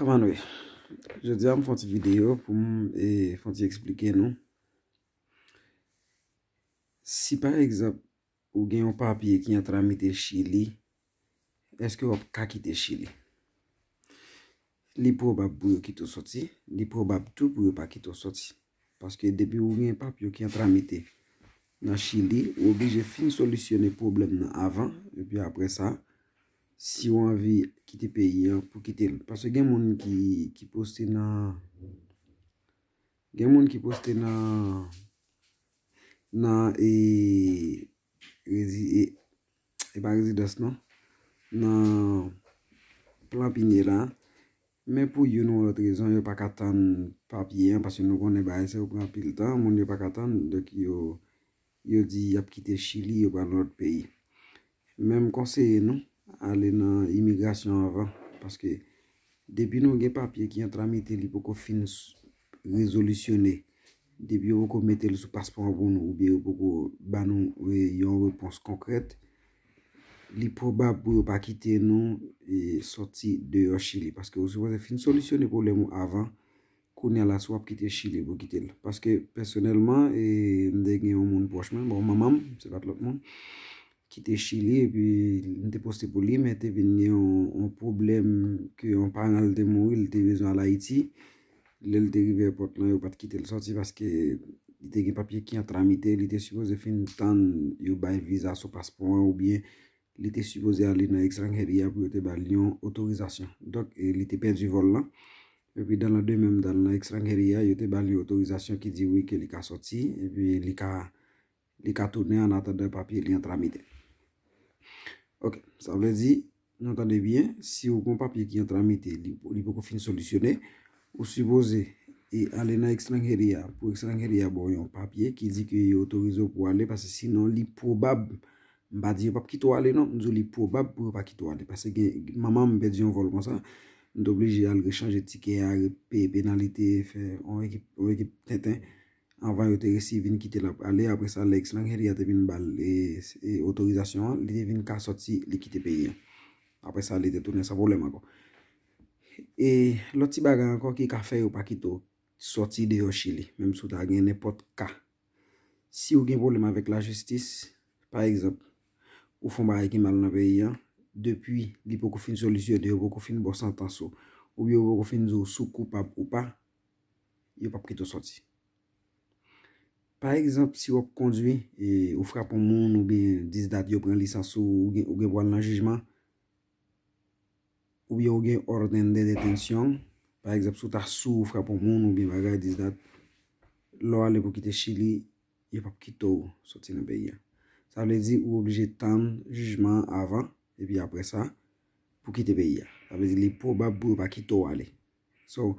Kamanwe, je diwa m fwanti video pou m fwanti eksplike nou Si par egzab, ou genyon papye ki nyan tramite chili Eske wap kakite chili Li probab bouyo ki tou soti, li probab tou pouyo pa ki tou soti Paske debi ou genyon papye ki nyan tramite nan chili Ou bi je fin solisyone problem nan avan, epi apre sa Si yon avi kiti peyi, pou kiti. Paso gen moun ki poste nan... Gen moun ki poste nan... Nan e... E... E pa rezides nan. Nan... Plan pinye lan. Men pou yon nou wot rezon, yon pa katan papye. Paso nou kon e bayese wot plan pil tan. Moun yon pa katan. Dek yon... Yon di ap kiti chili wot nan wot peyi. Mem konseye nan. alè nan imigrasyon avan, paske debi nou gen papye ki yon tramite li pou kon fin resolisyonè, debi ou kon metè li sou paspon aboun ou biye ou pou kon banon ou yon repons konkrèt, li probab pou yo pa kite nou, e soti de yo chile, paske ou se vwazè fin solisyonè pou lè mou avan, kon yal aswap kite chile pou kite lè, paske personèlman, mdè gen yon moun pochman, mdè gen yon moun mamam, mse pat lop moun, ki te chili, e pi li te poste pou li, me te vini an problem ki an pa nal te mou, li te vizan la iti, li te rive apot lan, yo pat ki te l soti, paske li te gen papye ki a tramite, li te supose fin tan yo baye visa sou paspon, ou bien li te supose a li na ekstrang heriya, pou yo te ba li yon otorizasyon. Dok, e, li te pe di vol lan, e pi dan la dey menm dan la ekstrang heriya, yo te ba li otorizasyon ki di wik e li ka soti, e pi li ka li ka toune an atade papye li a tramite. Ok, sa wè di, nou tande byen, si yon papye ki yon tramite li pou kon fin solisyone, ou supose yon papye ki di ki yon otorizo pou wale, pasè si nou li pou wale, mba di yon papye ki tou wale, nou li pou wale pou wale, pasè ki maman mbe di yon vol mwansa, mbe dobleje yon rechange tike, yon penalite, yon ekip tenten. avan yo te resi vin kite la pale, apre sa le eks lang heri ate vin bal e otorizasyon, li te vin ka soti li kite pe yon. Apre sa li te toune sa volem akon. E loti bagan akon ki ka fe yo pa kito, soti de yo chile, mem sou ta gen nepot ka. Si yo gen volem avek la justis, par ekzop, ou fon ba rekin mal na pe yon, depi li pou kofin solisyon, di yo pou kofin borsan tanso, ou bi yo pou kofin zou sou koupap ou pa, yo pa kito soti. Par ekzamp, si wak kondwi, e, ou fra pou moun, ou bi dizdat, yo pran lisa sou, ou gen wale nan jujman, ou bi yo gen orden de detensyon, par ekzamp, sou ta sou, ou fra pou moun, ou bi bagay dizdat, lo wale pou kite chili, yo pa pou kitou, soti nan beya. Sa wale di, ou obje tan jujman avan, e pi apre sa, pou kite beya. Sa wale di, li pou babou, pa ki tou wale. So...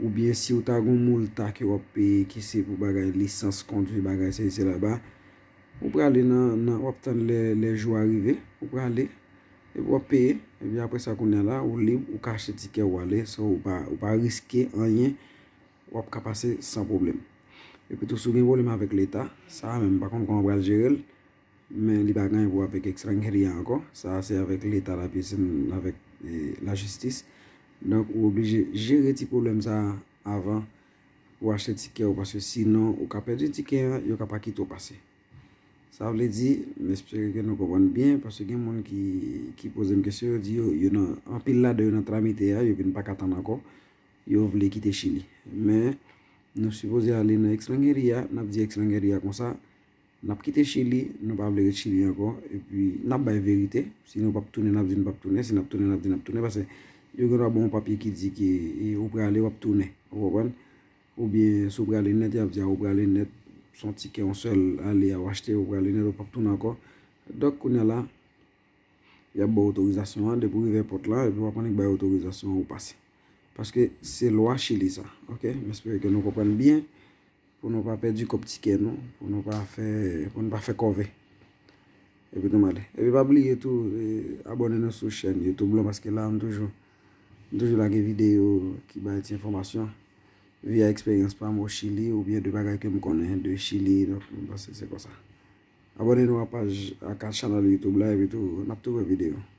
Ou biye si ou ta goun moul ta ki wap pe, ki se pou bagay lisans kontou, bagay se yese la ba. Ou prale nan wap tan le jou a rive, ou prale, e wap pe, vi e apre sa kounen la, ou li, ou kache tike wale, so ou pa riske anyen, wap ka pase san problem. Epe tou sou gen volim avek l'eta, sa a men bakon kon wap aljerel, men li bagan yon wap ek ekstrangheri anko, sa se avek l'eta la pe, se nou avek eh, la jistis. Donk ou oblije jere ti poublem sa avan pou achete tiket ou pase. Sinon ou ka perde tiket, yo ka pa kite ou pase. Sa vle di, mespere gen nou papwane bien. Pase gen moun ki pose mkesye, yo di yo yon anpil la de yon tramite ya, yo pen pa katan anko. Yo vle kite chini. Men, nou supoze ale yon ekslangerya, nap di ekslangerya kon sa. Nap kite chini, nou pa vle kite chini anko. E pi, nap baye verite. Si nou pa ptounen, nap di nou pa ptounen. Si nap tounen, nap di nou pa tounen. Pase... Yo genwa bon papye ki di ki e, Ou praline wap toune Ou bien sou praline net Son tiket an sel A li a wachete ou praline net Dok koune la Ya bo otorizasyon an Depo ki ve pot la Epe wap konen ki bay otorizasyon ou pase Paske se lwa chili sa Mespere gen nou kopan bien Pou nou pa pe di kop tiket Pou nou pa fe kove Epe wap li Abone nou sou chen Youtube lwa paske lam toujou Ndoujou lage videyo ki ba eti informasyon. Viya eksperyans pa mou chili ou biye de bagay ke mou konen de chili. Ndoujou lage videyo ki ba eti informasyon.